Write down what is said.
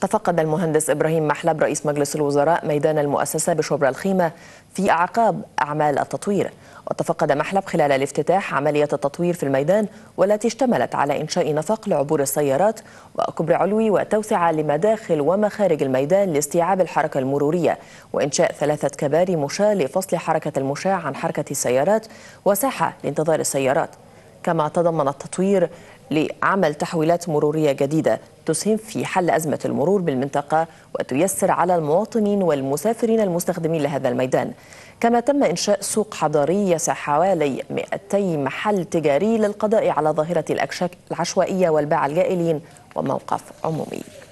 تفقد المهندس إبراهيم محلب رئيس مجلس الوزراء ميدان المؤسسة بشبرا الخيمة في أعقاب أعمال التطوير وتفقد محلب خلال الافتتاح عملية التطوير في الميدان والتي اشتملت على إنشاء نفق لعبور السيارات وكبر علوي وتوسعة لمداخل ومخارج الميدان لاستيعاب الحركة المرورية وإنشاء ثلاثة كباري مشاة لفصل حركة المشاة عن حركة السيارات وساحة لانتظار السيارات كما تضمن التطوير لعمل تحويلات مرورية جديدة تسهم في حل أزمة المرور بالمنطقة وتيسر على المواطنين والمسافرين المستخدمين لهذا الميدان كما تم إنشاء سوق حضاري يسع حوالي 200 محل تجاري للقضاء على ظاهرة الأكشاك العشوائية والباع الجائلين وموقف عمومي